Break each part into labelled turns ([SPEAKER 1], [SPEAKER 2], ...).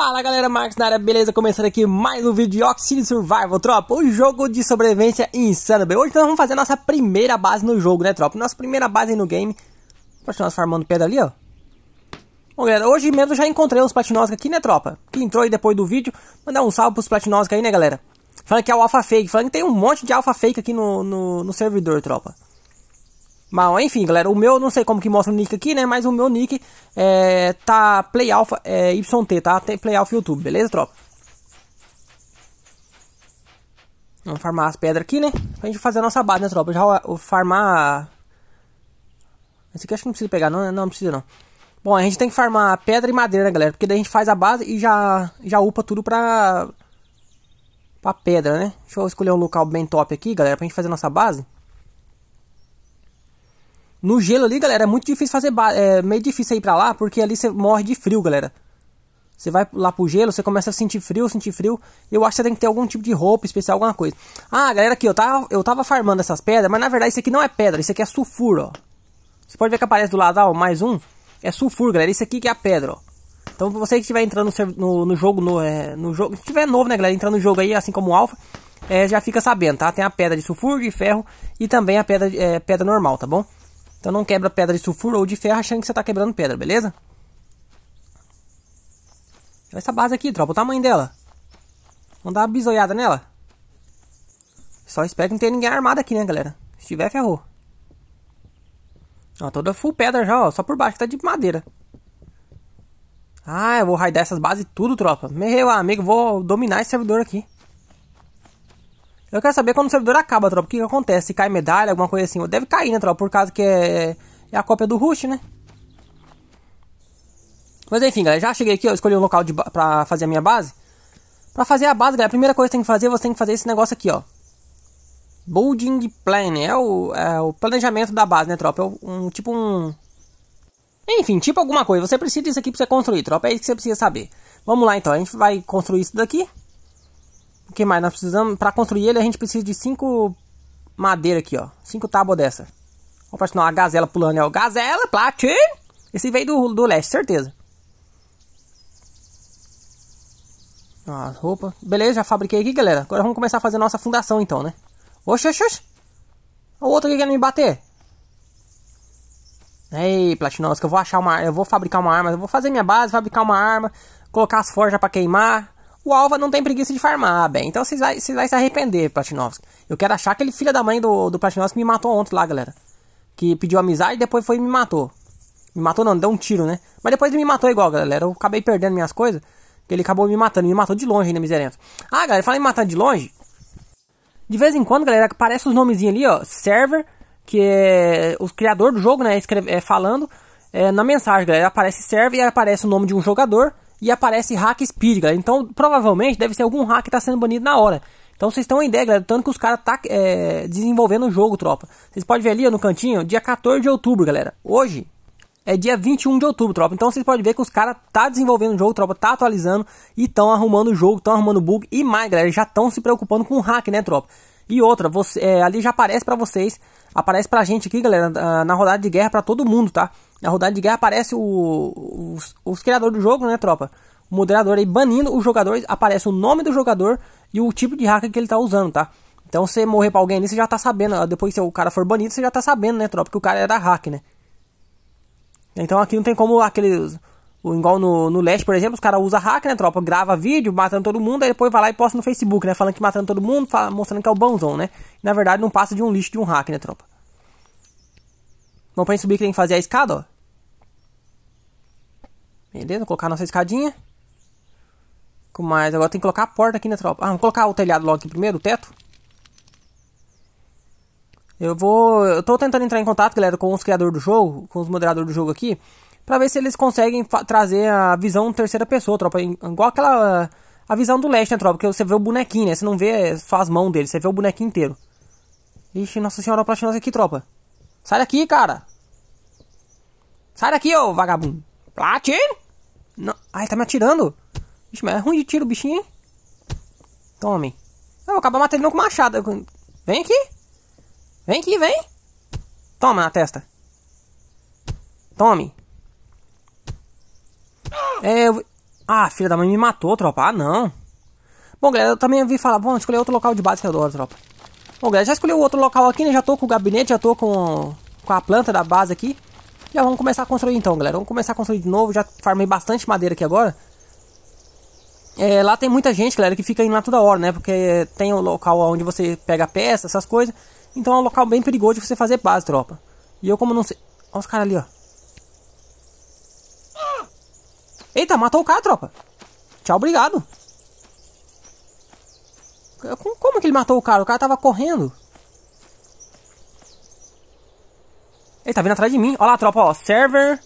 [SPEAKER 1] Fala galera, Marcos na área, beleza? Começando aqui mais um vídeo de Oxygen Survival, tropa, o jogo de sobrevivência insano, bem? Hoje nós vamos fazer a nossa primeira base no jogo, né, tropa? Nossa primeira base no game. Platinosa farmando pedra ali, ó. Bom, galera, hoje mesmo já encontrei uns Platinosca aqui, né, tropa? Que entrou aí depois do vídeo. Mandar um salve pros Platinosca aí, né, galera? Falando que é o Alpha Fake, falando que tem um monte de Alpha Fake aqui no, no, no servidor, tropa. Mas enfim, galera, o meu, não sei como que mostra o nick aqui, né? Mas o meu nick é, tá Play Alpha é, YT, tá? Tem Play Alpha YouTube, beleza, tropa? Vamos farmar as pedras aqui, né? Pra gente fazer a nossa base, né, tropa? Já o farmar... Esse aqui acho que não precisa pegar, não, né? não, não precisa não. Bom, a gente tem que farmar pedra e madeira, né, galera? Porque daí a gente faz a base e já, já upa tudo pra... Pra pedra, né? Deixa eu escolher um local bem top aqui, galera, pra gente fazer a nossa base. No gelo ali, galera, é muito difícil fazer é meio difícil ir pra lá, porque ali você morre de frio, galera. Você vai lá pro gelo, você começa a sentir frio, sentir frio. Eu acho que você tem que ter algum tipo de roupa especial, alguma coisa. Ah, galera, aqui, eu tava, eu tava farmando essas pedras, mas na verdade isso aqui não é pedra, isso aqui é sulfuro, ó. Você pode ver que aparece do lado, ó, mais um. É sulfuro, galera, isso aqui que é a pedra, ó. Então você que estiver entrando no, no jogo, no, é, no jogo, se estiver novo, né, galera, entrando no jogo aí, assim como o Alpha, é, já fica sabendo, tá? Tem a pedra de sulfuro, de ferro e também a pedra, é, pedra normal, tá bom? Então não quebra pedra de sulfuro ou de ferro achando que você está quebrando pedra, beleza? Essa base aqui, tropa, o tamanho dela. Vamos dar uma bisoiada nela. Só espero que não tenha ninguém armado aqui, né, galera? Se tiver, ferrou. Ó, toda full pedra já, ó. Só por baixo, que tá de madeira. Ah, eu vou raidar essas bases tudo, tropa. Meu amigo, vou dominar esse servidor aqui. Eu quero saber quando o servidor acaba, tropa. O que, que acontece? Se cai medalha, alguma coisa assim. Deve cair, né, tropa? Por causa que é, é a cópia do Rush, né? Mas enfim, galera. Já cheguei aqui, eu escolhi um local de, pra fazer a minha base. Pra fazer a base, galera, a primeira coisa que você tem que fazer, você tem que fazer esse negócio aqui, ó. Building Plan. É o, é o planejamento da base, né, tropa? É um, tipo um... Enfim, tipo alguma coisa. Você precisa disso aqui pra você construir, tropa. É isso que você precisa saber. Vamos lá, então. A gente vai construir isso daqui que mais? Nós precisamos, para construir ele, a gente precisa de cinco madeira aqui, ó. Cinco tábuas dessa. Vou patinar uma gazela pulando, é né? o Gazela, Platin! Esse veio do, do leste, certeza. As roupas. Beleza, já fabriquei aqui, galera. Agora vamos começar a fazer a nossa fundação, então, né? Oxi, oxi, oxi. O outro aqui querendo me bater. Ei, Platinosca, eu vou achar uma Eu vou fabricar uma arma. Eu vou fazer minha base, fabricar uma arma. Colocar as forjas pra queimar o Alva não tem preguiça de farmar, bem. Então vocês vai, cês vai se arrepender, Platinovski. Eu quero achar aquele filho da mãe do, do Platinovski me matou ontem lá, galera. Que pediu amizade e depois foi e me matou. Me matou não, deu um tiro, né? Mas depois ele me matou igual, galera. Eu acabei perdendo minhas coisas. Ele acabou me matando, me matou de longe ainda, miserento. Ah, galera, fala em matar de longe. De vez em quando, galera, aparece os nomezinhos ali, ó. Server, que é o criador do jogo, né? Escreve, é, falando é, na mensagem, galera. Aparece server e aparece o nome de um jogador e aparece hack speed, galera. Então, provavelmente deve ser algum hack que tá sendo banido na hora. Então vocês estão em ideia, galera, tanto que os caras tá é, desenvolvendo o jogo, tropa. Vocês podem ver ali ó, no cantinho, dia 14 de outubro, galera. Hoje é dia 21 de outubro, tropa. Então vocês podem ver que os caras tá desenvolvendo o jogo, tropa, tá atualizando e estão arrumando o jogo, estão arrumando bug e mais, galera, já estão se preocupando com o hack, né, tropa? E outra, você, é, ali já aparece para vocês, aparece pra gente aqui, galera, na rodada de guerra para todo mundo, tá? Na rodada de guerra aparece o, os, os criadores do jogo, né, tropa? O moderador aí banindo os jogadores, aparece o nome do jogador e o tipo de hacker que ele tá usando, tá? Então se morrer pra alguém ali, você já tá sabendo. Depois se o cara for banido, você já tá sabendo, né, tropa? Que o cara era hack, né? Então aqui não tem como aqueles. Igual no, no leste, por exemplo, os caras usam hack, né, tropa? Grava vídeo matando todo mundo, aí depois vai lá e posta no Facebook, né? Falando que matando todo mundo, mostrando que é o bonzão, né? na verdade não passa de um lixo de um hack, né, tropa? vamos pra gente subir aqui tem que fazer a escada, ó. Beleza, colocar a nossa escadinha. Com mais, agora tem que colocar a porta aqui na tropa. Ah, vamos colocar o telhado logo aqui primeiro, o teto. Eu vou. Eu tô tentando entrar em contato, galera, com os criadores do jogo, com os moderadores do jogo aqui, pra ver se eles conseguem trazer a visão terceira pessoa, tropa. Igual aquela. A visão do leste, né, tropa? Porque você vê o bonequinho, né? Você não vê só as mãos dele, você vê o bonequinho inteiro. Ixi, nossa senhora, pra nós aqui, tropa. Sai daqui, cara! Sai daqui, ô vagabundo. Platine? Não. Ai, tá me atirando. Vixe, mas é ruim de tiro o bichinho, hein? Tome. Eu vou acabar matando ele com machado. Vem aqui. Vem aqui, vem. Toma na testa. Tome. É, eu... Ah, filha da mãe me matou, tropa. Ah, não. Bom, galera, eu também vi falar. Bom, escolher outro local de base que eu adoro, tropa. Bom, galera, já escolhi outro local aqui, né? Já tô com o gabinete, já tô com, com a planta da base aqui. Já vamos começar a construir então, galera. Vamos começar a construir de novo. Já farmei bastante madeira aqui agora. É, lá tem muita gente, galera, que fica indo lá toda hora, né? Porque tem o um local onde você pega peça, essas coisas. Então é um local bem perigoso de você fazer base, tropa. E eu como não sei... Olha os caras ali, ó. Eita, matou o cara, tropa. Tchau, obrigado. Como que ele matou o cara? O cara tava correndo. Ele tá vindo atrás de mim. Olha lá, tropa, ó. Server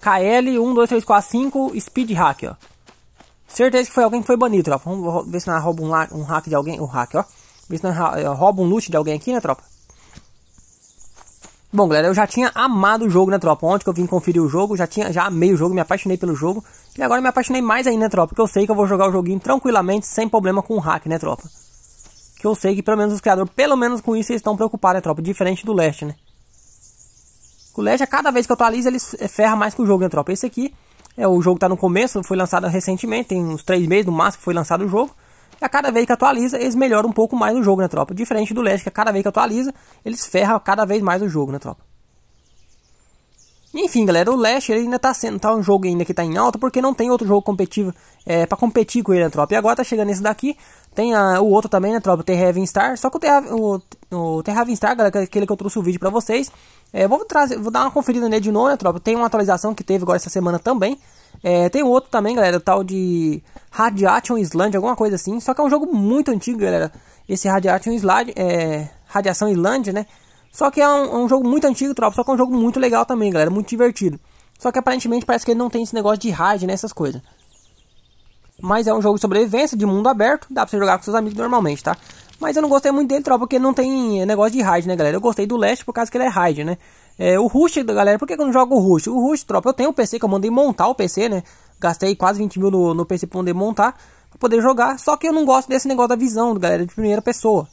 [SPEAKER 1] KL12345 Speed Hack, ó. Certeza que foi alguém que foi banido, tropa. Vamos ver se não rouba um, um hack de alguém. Um hack, ó. Ver se não eh, rouba um loot de alguém aqui, né, tropa? Bom, galera, eu já tinha amado o jogo, né, tropa? Ontem que eu vim conferir o jogo, já tinha, já amei o jogo, me apaixonei pelo jogo. E agora me apaixonei mais ainda, né, tropa? Porque eu sei que eu vou jogar o joguinho tranquilamente, sem problema com o hack, né, tropa? Que eu sei que pelo menos os criadores, pelo menos com isso, eles estão preocupados, né, tropa? Diferente do Leste, né? O Legia. É cada vez que atualiza, eles é, ferram mais com o jogo, né, tropa? Esse aqui, é, o jogo tá no começo, foi lançado recentemente, tem uns 3 meses no máximo que foi lançado o jogo. E a cada vez que atualiza, eles melhoram um pouco mais o jogo, né, tropa? Diferente do Legia, que a cada vez que atualiza, eles ferram cada vez mais o jogo, né, tropa? Enfim, galera, o Lash ele ainda tá sendo tá um jogo ainda que tá em alta, porque não tem outro jogo competitivo é, para competir com ele, né, tropa? E agora tá chegando esse daqui, tem a, o outro também, né, tropa? O Terraven Star, só que o, Terra, o, o Terraven Star, galera, é aquele que eu trouxe o vídeo para vocês, é, vou, trazer, vou dar uma conferida nele de novo, né, tropa? Tem uma atualização que teve agora essa semana também. É, tem outro também, galera, tal de Radiation Island, alguma coisa assim. Só que é um jogo muito antigo, galera. Esse Radiation Island, é, Radiação Island, né? Só que é um, é um, jogo muito antigo, tropa. Só que é um jogo muito legal também, galera. Muito divertido. Só que aparentemente parece que ele não tem esse negócio de raid, né? Essas coisas. Mas é um jogo de sobrevivência, de mundo aberto. Dá pra você jogar com seus amigos normalmente, tá? Mas eu não gostei muito dele, tropa, porque não tem negócio de raid, né, galera? Eu gostei do Leste por causa que ele é raid, né? É, o Rush, galera, por que, eu não jogo o Rush? O Rush, tropa, eu tenho o PC que eu mandei montar o PC, né? Gastei quase 20 mil no, no PC pra poder montar, pra poder jogar. Só que eu não gosto desse negócio da visão, galera, de primeira pessoa.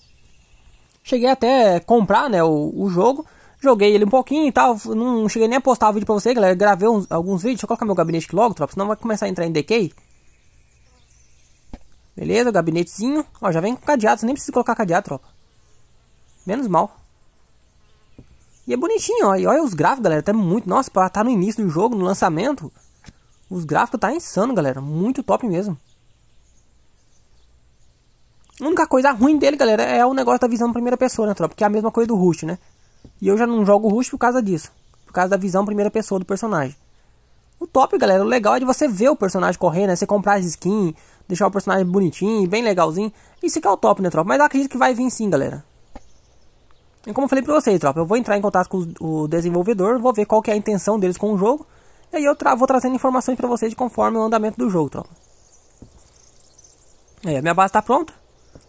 [SPEAKER 1] Cheguei até comprar, né, o, o jogo. Joguei ele um pouquinho e tal. Não cheguei nem a postar vídeo pra vocês galera. Gravei uns, alguns vídeos. Deixa eu colocar meu gabinete aqui logo, tropa, senão vai começar a entrar em decay. Beleza, gabinetezinho. Ó, já vem com cadeado, nem precisa colocar cadeado, tropa. Menos mal. E é bonitinho, ó. E olha os gráficos, galera. Tá muito. Nossa, pra tá no início do jogo, no lançamento. Os gráficos tá insano, galera. Muito top mesmo. A única coisa ruim dele, galera, é o negócio da visão primeira pessoa, né, tropa? Que é a mesma coisa do Rush, né? E eu já não jogo Rush por causa disso. Por causa da visão primeira pessoa do personagem top, galera. O legal é de você ver o personagem correndo, né? Você comprar as skins, deixar o personagem bonitinho, bem legalzinho. Isso que é o top, né, tropa? Mas eu acredito que vai vir sim, galera. E como eu falei pra vocês, tropa, eu vou entrar em contato com o desenvolvedor, vou ver qual que é a intenção deles com o jogo. E aí eu tra vou trazendo informações pra vocês conforme o andamento do jogo, tropa. Aí, a minha base tá pronta.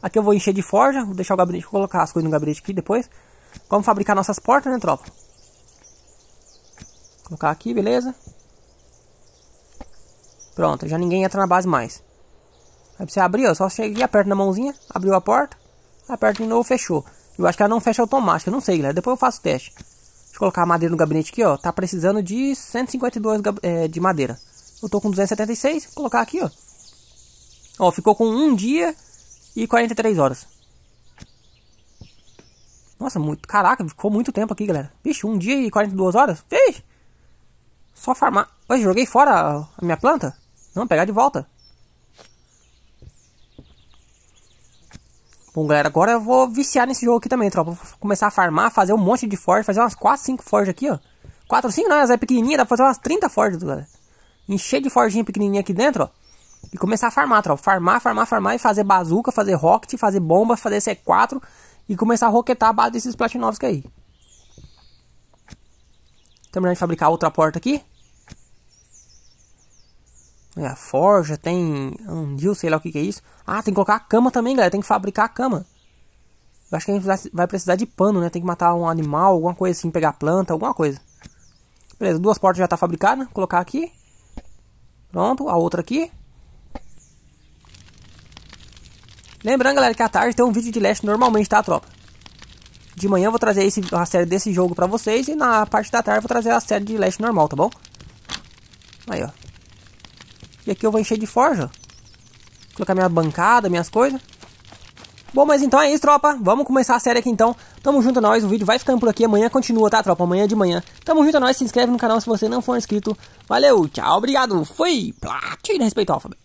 [SPEAKER 1] Aqui eu vou encher de forja, vou deixar o gabinete, vou colocar as coisas no gabinete aqui depois. Vamos fabricar nossas portas, né, tropa? colocar aqui, beleza. Pronto, já ninguém entra na base mais. Aí você abrir, ó, só chega aperta na mãozinha, abriu a porta, aperta de novo, fechou. Eu acho que ela não fecha automática, não sei, galera. Depois eu faço o teste. Deixa eu colocar a madeira no gabinete aqui, ó. Tá precisando de 152 é, de madeira. Eu tô com 276, vou colocar aqui, ó. Ó, ficou com 1 dia e 43 horas. Nossa, muito, caraca, ficou muito tempo aqui, galera. Vixe, 1 dia e 42 horas? Vixe! Só farmar. Hoje joguei fora a minha planta? Não, pegar de volta. Bom, galera, agora eu vou viciar nesse jogo aqui também, tropa. Vou começar a farmar, fazer um monte de forge, fazer umas 4, 5 forges aqui, ó. 4, 5 não, mas é pequenininha, dá pra fazer umas 30 forges, galera. Encher de forjinha pequenininha aqui dentro, ó. E começar a farmar, tropa. Farmar, farmar, farmar e fazer bazuca, fazer rocket, fazer bomba, fazer C4 e começar a roquetar a base desses que aí. Terminar de fabricar outra porta aqui. É, a forja, tem um anil, sei lá o que, que é isso. Ah, tem que colocar a cama também, galera. Tem que fabricar a cama. Eu acho que a gente vai precisar de pano, né? Tem que matar um animal, alguma coisa assim, pegar planta, alguma coisa. Beleza, duas portas já tá fabricada. Colocar aqui. Pronto, a outra aqui. Lembrando, galera, que à tarde tem um vídeo de leste normalmente, tá, tropa? De manhã eu vou trazer esse, a série desse jogo pra vocês e na parte da tarde eu vou trazer a série de leste normal, tá bom? Aí, ó. E aqui eu vou encher de forja. Vou colocar minha bancada, minhas coisas. Bom, mas então é isso, tropa. Vamos começar a série aqui então. Tamo junto a é nós, o vídeo vai ficando por aqui. Amanhã continua, tá, tropa? Amanhã de manhã. Tamo junto a é nós, se inscreve no canal se você não for inscrito. Valeu, tchau, obrigado. Fui! Platina, respeito ao alfabeto.